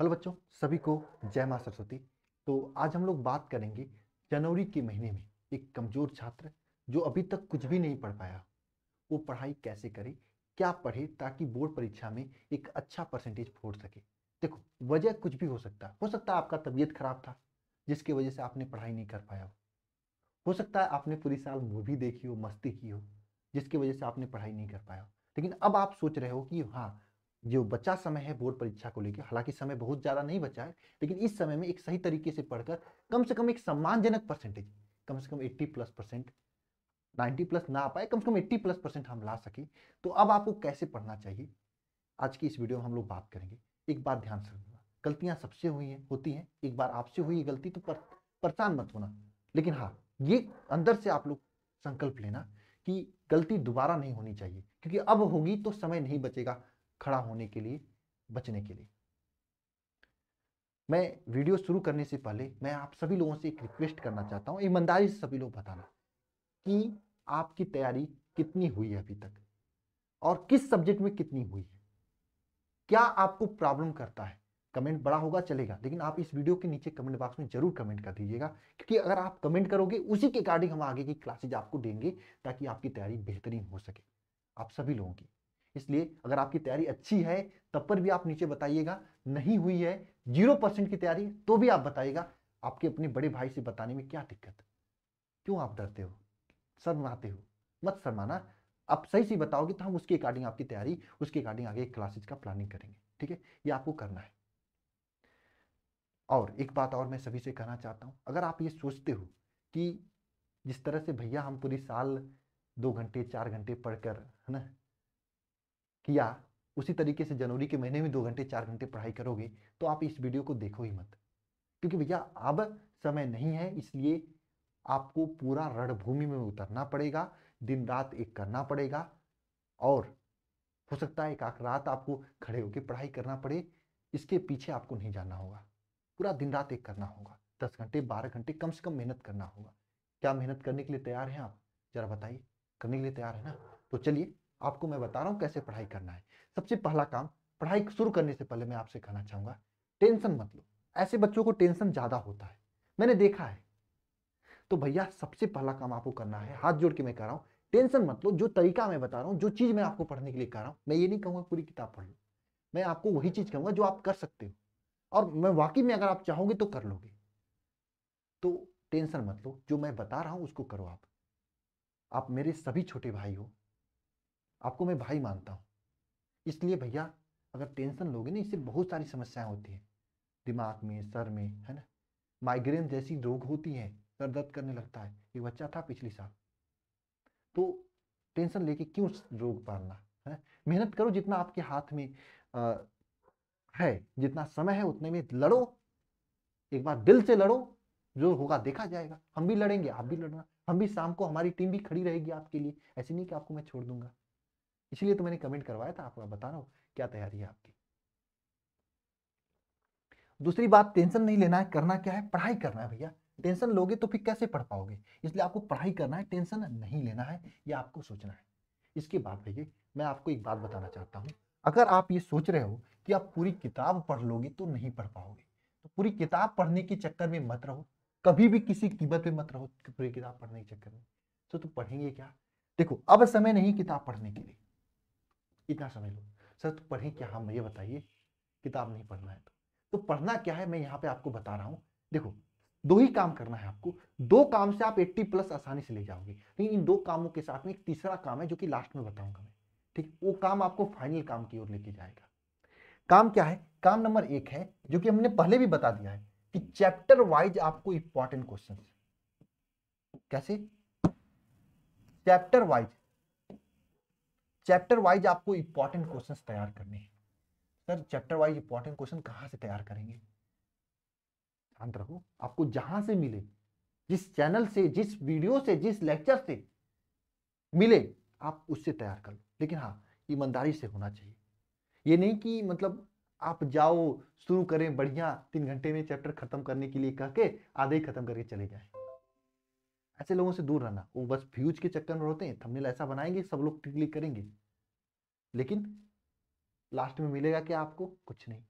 hello बच्चों सभी को जय माँ सरस्वती तो आज हम लोग बात करेंगे जनवरी के महीने में एक कमज़ोर छात्र जो अभी तक कुछ भी नहीं पढ़ पाया वो पढ़ाई कैसे करे क्या पढ़े ताकि बोर्ड परीक्षा में एक अच्छा परसेंटेज फोड़ सके देखो वजह कुछ भी हो सकता हो सकता है आपका तबीयत खराब था जिसकी वजह से आपने पढ़ाई नहीं कर पाया हो हो सकता है आपने पूरी साल मूवी देखी हो मस्ती की हो जिसकी वजह से आपने पढ़ाई नहीं कर पाया हो लेकिन अब आप सोच रहे हो कि हाँ जो बचा समय है बोर्ड परीक्षा को लेकर हालांकि समय बहुत ज़्यादा नहीं बचा है लेकिन इस समय में एक सही तरीके से पढ़कर कम से कम एक सम्मानजनक परसेंटेज कम से कम 80 प्लस परसेंट 90 प्लस ना आ पाए कम से कम 80 प्लस परसेंट हम ला सकें तो अब आपको कैसे पढ़ना चाहिए आज की इस वीडियो में हम लोग बात करेंगे एक बात ध्यान से गलतियां सबसे हुई हैं होती हैं एक बार आपसे हुई गलती तो परेशान मत होना लेकिन हाँ ये अंदर से आप लोग संकल्प लेना कि गलती दोबारा नहीं होनी चाहिए क्योंकि अब होगी तो समय नहीं बचेगा खड़ा होने के लिए बचने के लिए मैं वीडियो शुरू करने से पहले मैं आप सभी लोगों से एक रिक्वेस्ट करना चाहता हूँ ईमानदारी से सभी लोग बताना कि आपकी तैयारी कितनी हुई है अभी तक और किस सब्जेक्ट में कितनी हुई है क्या आपको प्रॉब्लम करता है कमेंट बड़ा होगा चलेगा लेकिन आप इस वीडियो के नीचे कमेंट बॉक्स में जरूर कमेंट कर दीजिएगा क्योंकि अगर आप कमेंट करोगे उसी के अकॉर्डिंग हम आगे की क्लासेज आपको देंगे ताकि आपकी तैयारी बेहतरीन हो सके आप सभी लोगों की इसलिए अगर आपकी तैयारी अच्छी है तब पर भी आप नीचे बताइएगा नहीं हुई है जीरो परसेंट की तैयारी तो भी आप बताइएगा आपके अपने बड़े भाई से बताने में क्या दिक्कत है क्यों आप डरते हो शर्माते हो मत शर्माना आप सही से बताओगे तो हम उसके अकॉर्डिंग आपकी तैयारी उसके अकॉर्डिंग आगे क्लासेज का प्लानिंग करेंगे ठीक है ये आपको करना है और एक बात और मैं सभी से कहना चाहता हूँ अगर आप ये सोचते हो कि जिस तरह से भैया हम पूरी साल दो घंटे चार घंटे पढ़कर है ना किया उसी तरीके से जनवरी के महीने में दो घंटे चार घंटे पढ़ाई करोगे तो आप इस वीडियो को देखो ही मत क्योंकि भैया अब समय नहीं है इसलिए आपको पूरा रणभूमि में उतरना पड़ेगा दिन रात एक करना पड़ेगा और हो सकता है एक आख रात आपको खड़े होकर पढ़ाई करना पड़े इसके पीछे आपको नहीं जाना होगा पूरा दिन रात एक करना होगा दस घंटे बारह घंटे कम से कम मेहनत करना होगा क्या मेहनत करने के लिए तैयार हैं आप जरा बताइए करने के लिए तैयार है ना तो चलिए आपको मैं बता रहा हूँ कैसे पढ़ाई करना है सबसे पहला काम पढ़ाई शुरू करने से पहले मैं आपसे कहना चाहूँगा टेंशन मत लो ऐसे बच्चों को टेंशन ज़्यादा होता है मैंने देखा है तो भैया सबसे पहला काम आपको करना है हाथ जोड़ के मैं कह रहा हूँ टेंशन मत लो जो तरीका मैं बता रहा हूँ जो चीज़ मैं आपको पढ़ने के लिए कह रहा हूँ मैं ये नहीं कहूँगा पूरी किताब पढ़ लो मैं आपको वही चीज़ कहूँगा जो आप कर सकते हो और मैं वाकई में अगर आप चाहोगे तो कर लोगे तो टेंशन मत लो जो मैं बता रहा हूँ उसको करो आप आप मेरे सभी छोटे भाई हो आपको मैं भाई मानता हूँ इसलिए भैया अगर टेंशन लोगे ना इससे बहुत सारी समस्याएं होती हैं दिमाग में सर में है ना माइग्रेन जैसी रोग होती हैं सर दर्द करने लगता है एक बच्चा था पिछली साल तो टेंशन लेके क्यों रोग पालना है मेहनत करो जितना आपके हाथ में आ, है जितना समय है उतने में लड़ो एक बार दिल से लड़ो जो होगा देखा जाएगा हम भी लड़ेंगे आप भी लड़ना हम भी शाम को हमारी टीम भी खड़ी रहेगी आपके लिए ऐसे नहीं कि आपको मैं छोड़ दूंगा इसलिए तो मैंने कमेंट करवाया था आपको बता रहा हूँ क्या तैयारी है आपकी दूसरी बात टेंशन नहीं लेना है करना क्या है पढ़ाई करना है भैया टेंशन लोगे तो फिर कैसे पढ़ पाओगे इसलिए आपको पढ़ाई करना है टेंशन नहीं लेना है ये आपको सोचना है इसके बाद भैया मैं आपको एक बात बताना चाहता हूँ अगर आप ये सोच रहे हो कि आप पूरी किताब पढ़ लोगे तो नहीं पढ़ पाओगे तो पूरी किताब पढ़ने के चक्कर में मत रहो कभी भी किसी कीमत पे मत रहो पूरी किताब पढ़ने के चक्कर में तो तुम पढ़ेंगे क्या देखो अब समय नहीं किताब पढ़ने के लिए इतना समझ लो सर तो पढ़ें क्या हम हाँ, ये बताइए किताब नहीं पढ़ना है तो तो पढ़ना क्या है मैं यहाँ पे आपको बता रहा हूँ देखो दो ही काम करना है आपको दो काम से आप 80 प्लस आसानी से ले जाओगे लेकिन इन दो कामों के साथ में एक तीसरा काम है जो कि लास्ट में बताऊंगा मैं ठीक वो काम आपको फाइनल काम की ओर लेके जाएगा काम क्या है काम नंबर एक है जो कि हमने पहले भी बता दिया है कि चैप्टर वाइज आपको इंपॉर्टेंट क्वेश्चन कैसे चैप्टर वाइज चैप्टर वाइज आपको इंपॉर्टेंट क्वेश्चन तैयार करने हैं sir chapter wise important question कहाँ से तैयार करेंगे शांत रहो आपको जहां से मिले जिस चैनल से जिस वीडियो से जिस लेक्चर से मिले आप उससे तैयार कर लो लेकिन हाँ ईमानदारी से होना चाहिए ये नहीं कि मतलब आप जाओ शुरू करें बढ़िया तीन घंटे में चैप्टर खत्म करने के लिए कह के आधे ही खत्म करके चले जाए ऐसे लोगों से दूर रहना वो बस फ्यूज के चक्कर में होते हैं थंबनेल ऐसा बनाएंगे सब लोग क्लिक करेंगे लेकिन लास्ट में मिलेगा क्या आपको कुछ नहीं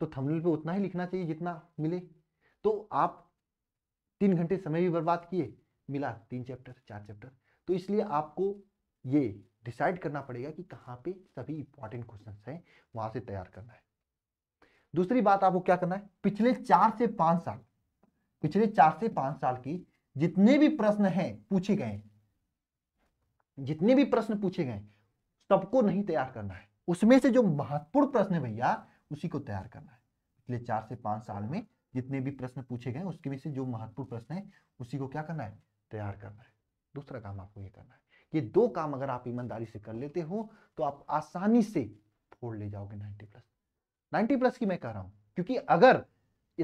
तो थंबनेल पे उतना ही लिखना चाहिए जितना मिले तो आप तीन घंटे समय भी बर्बाद किए मिला तीन चैप्टर चार चैप्टर तो इसलिए आपको ये डिसाइड करना पड़ेगा कि कहाँ पे सभी इंपॉर्टेंट क्वेश्चन हैं वहां से तैयार करना है दूसरी बात आपको क्या करना है पिछले चार से पांच साल पिछले चार से पांच साल की जितने भी प्रश्न हैं पूछे गए जितने भी प्रश्न पूछे गए सबको नहीं तैयार करना है उसमें से जो महत्वपूर्ण प्रश्न है भैया उसी को तैयार करना है पिछले चार से पांच साल में जितने भी प्रश्न पूछे गए उसके में से जो महत्वपूर्ण प्रश्न है उसी को क्या करना है तैयार करना है दूसरा काम आपको यह करना है ये दो काम अगर आप ईमानदारी से कर लेते हो तो आप आसानी से फोड़ ले जाओगे नाइनटी प्लस नाइन्टी प्लस की मैं कह रहा हूं क्योंकि अगर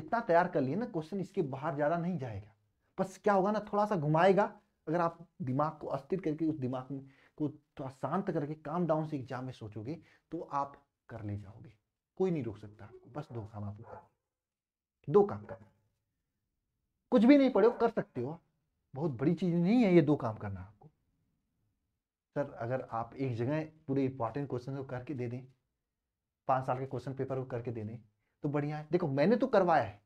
इतना तैयार कर लिए ना क्वेश्चन इसके बाहर ज्यादा नहीं जाएगा बस क्या होगा ना थोड़ा सा घुमाएगा अगर आप दिमाग को अस्थिर करके उस दिमाग में को थोड़ा शांत करके काम डाउन से एग्जाम में सोचोगे तो आप कर ले जाओगे कोई नहीं रोक सकता बस दो काम आपको करो दो काम करना कुछ भी नहीं पढ़े हो कर सकते हो बहुत बड़ी चीज नहीं है ये दो काम करना आपको सर अगर आप एक जगह पूरे इंपॉर्टेंट क्वेश्चन को करके दे दें पाँच साल के क्वेश्चन पेपर को करके दे दें तो बढ़िया है देखो मैंने तो करवाया है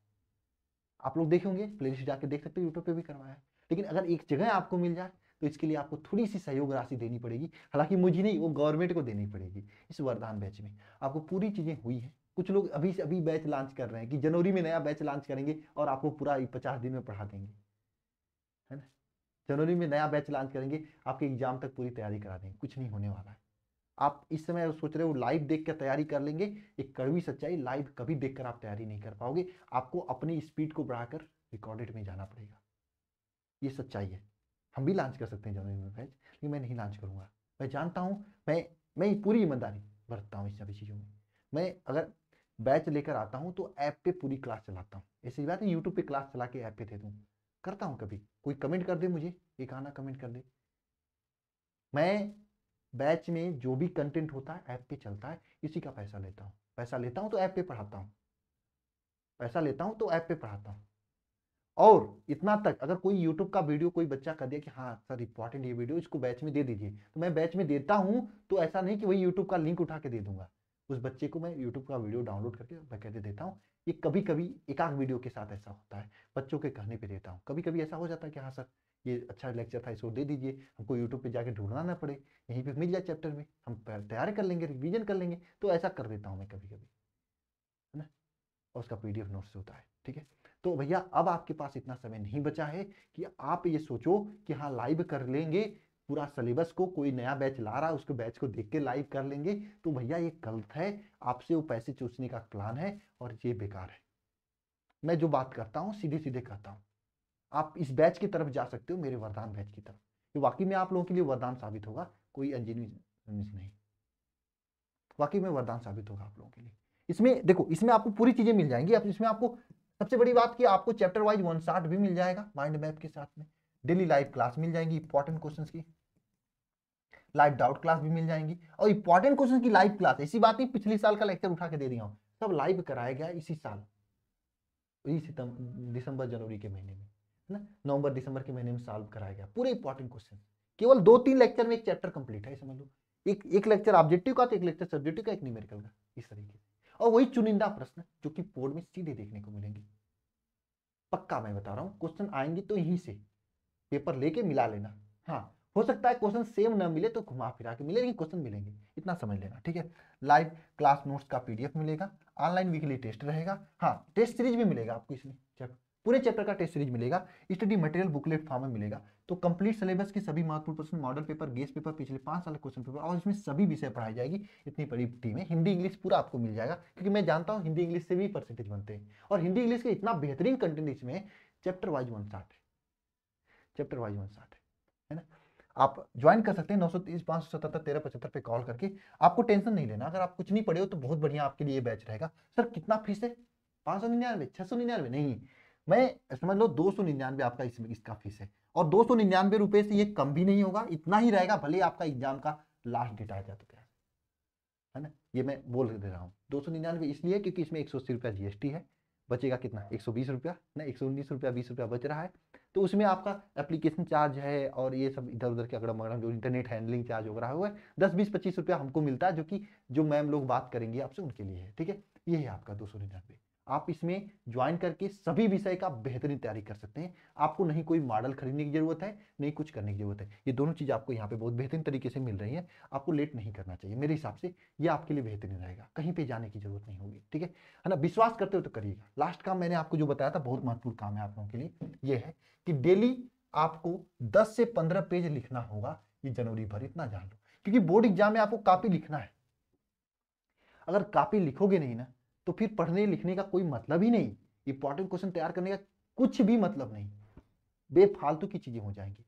आप लोग देखे होंगे प्ले लिस्ट जाके देख सकते हो यूट्यूब पे भी करवाया है लेकिन अगर एक जगह आपको मिल जाए तो इसके लिए आपको थोड़ी सी सहयोग राशि देनी पड़ेगी हालांकि मुझे नहीं वो गवर्नमेंट को देनी पड़ेगी इस वरदान बैच में आपको पूरी चीज़ें हुई हैं कुछ लोग अभी से अभी बैच लॉन्च कर रहे हैं कि जनवरी में नया बैच लॉन्च करेंगे और आपको पूरा पचास दिन में पढ़ा देंगे है ना जनवरी में नया बैच लॉन्च करेंगे आपके एग्जाम तक पूरी तैयारी करा देंगे कुछ नहीं होने वाला है आप इस समय सोच रहे हो लाइव देख कर तैयारी कर लेंगे एक कड़वी सच्चाई लाइव कभी देख कर आप तैयारी नहीं कर पाओगे आपको अपनी स्पीड को बढ़ाकर रिकॉर्डेड में जाना पड़ेगा ये सच्चाई है हम भी लॉन्च कर सकते हैं जनवरी में बैच लेकिन मैं नहीं लॉन्च करूंगा मैं जानता हूं मैं मैं पूरी ईमानदारी बरतता हूँ इस सभी चीज़ों में मैं अगर बैच लेकर आता हूँ तो ऐप पे पूरी क्लास चलाता हूँ ऐसी बात है यूट्यूब पे क्लास चला के ऐप पे दे दूँ करता हूँ कभी कोई कमेंट कर दे मुझे एक आना कमेंट कर दे मैं बैच में जो भी कंटेंट होता है ऐप पे चलता है इसी का पैसा लेता हूँ पैसा लेता हूँ तो ऐप पे पढ़ाता हूँ पैसा लेता हूँ तो ऐप पे पढ़ाता हूँ और इतना तक अगर कोई यूट्यूब का वीडियो कोई बच्चा कर दिया कि हाँ सर इंपॉर्टेंट ये वीडियो इसको बैच में दे दीजिए तो मैं बैच में देता हूँ तो ऐसा नहीं कि वही यूट्यूब का लिंक उठा के दे दूंगा उस बच्चे को मैं यूट्यूब का वीडियो डाउनलोड करके मैं कहते देता हूँ ये कभी कभी एक आध वीडियो के साथ ऐसा होता है बच्चों के कहने पे देता हूँ कभी कभी ऐसा हो जाता है कि हाँ सर ये अच्छा लेक्चर था इसको दे दीजिए हमको यूट्यूब पे जाके ढूंढना ना पड़े यहीं पे मिल जाए चैप्टर में हम तैयार कर लेंगे रिवीजन कर लेंगे तो ऐसा कर देता हूँ मैं कभी कभी है ना और उसका पी नोट्स होता है ठीक है तो भैया अब आपके पास इतना समय नहीं बचा है कि आप ये सोचो कि हाँ लाइव कर लेंगे पूरा सिलेबस को कोई नया बैच ला रहा है उसके बैच को देख के लाइव कर लेंगे तो भैया ये गलत है आपसे वो पैसे चूसने का प्लान है और ये बेकार है मैं जो बात करता हूँ सीधे सीधे कहता हूँ आप इस बैच की तरफ जा सकते हो मेरे वरदान बैच की तरफ ये वाकई में आप लोगों के लिए वरदान साबित होगा कोई अनजीनी नहीं वाकई में वरदान साबित होगा आप लोगों के लिए इसमें देखो इसमें आपको पूरी चीजें मिल जाएंगी आप, इसमें आपको सबसे बड़ी बात की आपको चैप्टर वाइज वन शार्ट भी मिल जाएगा माइंड मैप के साथ में डेली लाइव क्लास मिल जाएंगी इंपॉर्टेंट क्वेश्चन की लाइव डाउट क्लास भी मिल जाएंगी और इंपॉर्टेंट क्वेश्चन की लाइव क्लास ऐसी बात नहीं पिछले साल का लेक्चर उठा के दे दिया हूँ सब लाइव कराया गया इसी साल इसी दिसंबर जनवरी के महीने में है ना नवंबर दिसंबर के महीने में सॉल्व कराया गया पूरे इंपॉर्टेंट क्वेश्चन केवल दो तीन लेक्चर में एक चैप्टर कंप्लीट है समझ लो एक एक लेक्चर ऑब्जेक्टिव का तो एक लेक्चर सब्जेक्टिव का एक न्यूमेरिकल का इस तरीके से और वही चुनिंदा प्रश्न जो कि बोर्ड में सीधे देखने को मिलेंगे पक्का मैं बता रहा हूँ क्वेश्चन आएंगे तो यहीं से पेपर लेके मिला लेना हाँ हो सकता है क्वेश्चन सेम ना मिले तो घुमा फिरा के मिले लेकिन क्वेश्चन मिलेंगे इतना समझ लेना ठीक है लाइव क्लास नोट्स का पीडीएफ मिलेगा ऑनलाइन वीकली टेस्ट रहेगा हाँ टेस्ट सीरीज भी मिलेगा आपको इसमें पूरे चैप्टर का टेस्ट सीरीज मिलेगा स्टडी मटेरियल बुकलेट फॉर्म में मिलेगा तो कंप्लीट सिलेबस की सभी महत्वपूर्ण प्रश्न मॉडल पेपर गेस पेपर पिछले पांच साल क्वेश्चन पेपर और इसमें सभी विषय पढ़ाई जाएगी इतनी बड़ी टीम है हिंदी इंग्लिश पूरा आपको मिल जाएगा क्योंकि मैं जानता हूँ हिंदी इंग्लिश से भी परसेंटेज बनते हैं और हिंदी इंग्लिश का इतना बेहतरीन कंटेंट इसमें chapter wise one shot chapter wise one shot है ना आप ज्वाइन कर सकते हैं नौ सौ तीस पाँच सौ सतहत्तर तेरह पचहत्तर पर कॉल करके आपको टेंशन नहीं लेना अगर आप कुछ नहीं पढ़े हो तो बहुत बढ़िया आपके लिए बैच रहेगा सर कितना फीस है पाँच सौ निन्यानवे छः सौ निन्यानवे नहीं मैं समझ लो दो सौ निन्यानवे आपका इसमें इसका फीस है और दो सौ निन्यानवे रुपये से ये कम भी नहीं होगा इतना ही रहेगा भले आपका एग्जाम का लास्ट डेट आ जाए तो क्या है ना ये मैं बोल दे रहा हूँ दो सौ निन्यानवे इसलिए क्योंकि इसमें एक सौ अस्सी रुपया जीएसटी है बचेगा कितना एक सौ बीस रुपया ना एक सौ उन्नीस रुपया बीस रुपया बच रहा है तो उसमें आपका एप्लीकेशन चार्ज है और ये सब इधर उधर के अगड़ा मगड़ा जो इंटरनेट हैंडलिंग चार्ज हो रहा है दस बीस पच्चीस रुपया हमको मिलता है जो कि जो मैम लोग बात करेंगे आपसे उनके लिए है ठीक है ये है आपका दो सौ निन्यानवे आप इसमें ज्वाइन करके सभी विषय का बेहतरीन तैयारी कर सकते हैं आपको नहीं कोई मॉडल खरीदने की ज़रूरत है नहीं कुछ करने की ज़रूरत है ये दोनों चीज़ आपको यहाँ पे बहुत बेहतरीन तरीके से मिल रही है आपको लेट नहीं करना चाहिए मेरे हिसाब से ये आपके लिए बेहतरीन रहेगा कहीं पर जाने की ज़रूरत नहीं होगी ठीक है है ना विश्वास करते हो तो करिएगा लास्ट काम मैंने आपको जो बताया था बहुत महत्वपूर्ण काम है आप लोगों के लिए ये है कि डेली आपको दस से पंद्रह पेज लिखना होगा ये जनवरी भर इतना जान लो क्योंकि बोर्ड एग्जाम में आपको कापी लिखना है अगर कापी लिखोगे नहीं ना तो फिर पढ़ने लिखने का कोई मतलब ही नहीं इंपॉर्टेंट क्वेश्चन तैयार करने का कुछ भी मतलब नहीं बेफालतू की चीजें हो जाएंगी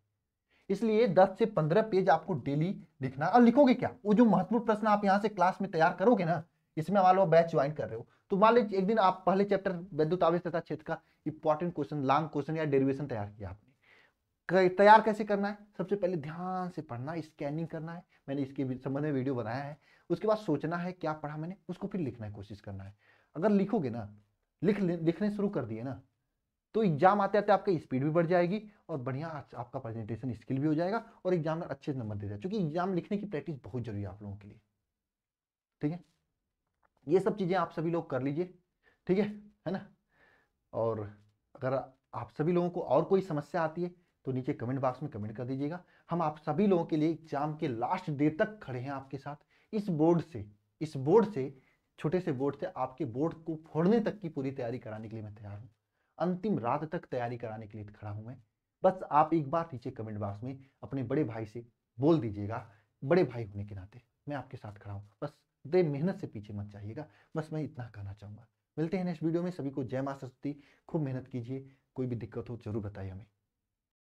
इसलिए 10 से 15 पेज आपको डेली लिखना और लिखोगे क्या वो जो महत्वपूर्ण प्रश्न आप यहाँ से क्लास में तैयार करोगे ना इसमें मान लो बैच ज्वाइन कर रहे हो तो मान लीजिए एक दिन आप पहले चैप्टर वैद्युत आवेश तथा क्षेत्र का इंपॉर्टेंट क्वेश्चन लॉन्ग क्वेश्चन या डेरिवेशन तैयार किया आपने तैयार कैसे करना है सबसे पहले ध्यान से पढ़ना स्कैनिंग करना है मैंने इसके संबंध में वीडियो बनाया है उसके बाद सोचना है क्या पढ़ा मैंने उसको फिर लिखना है कोशिश करना है अगर लिखोगे ना लिख लिखने शुरू कर दिए ना तो एग्जाम आते आते आपकी स्पीड भी बढ़ जाएगी और बढ़िया आपका प्रेजेंटेशन स्किल भी हो जाएगा और एग्जाम में अच्छे नंबर दे जाए क्योंकि एग्जाम लिखने की प्रैक्टिस बहुत जरूरी है आप लोगों के लिए ठीक है ये सब चीज़ें आप सभी लोग कर लीजिए ठीक है है ना और अगर आप सभी लोगों को और कोई समस्या आती है तो नीचे कमेंट बॉक्स में कमेंट कर दीजिएगा हम आप सभी लोगों के लिए एग्जाम के लास्ट डे तक खड़े हैं आपके साथ इस बोर्ड से इस बोर्ड से छोटे से बोर्ड से आपके बोर्ड को फोड़ने तक की पूरी तैयारी कराने के लिए मैं तैयार हूँ अंतिम रात तक तैयारी कराने के लिए खड़ा हूँ मैं बस आप एक बार नीचे कमेंट बॉक्स में अपने बड़े भाई से बोल दीजिएगा बड़े भाई होने के नाते मैं आपके साथ खड़ा हूँ बस दे मेहनत से पीछे मत जाइएगा बस मैं इतना कहना चाहूँगा मिलते हैं नेक्स्ट वीडियो में सभी को जय मा सरस्वती खूब मेहनत कीजिए कोई भी दिक्कत हो जरूर बताइए हमें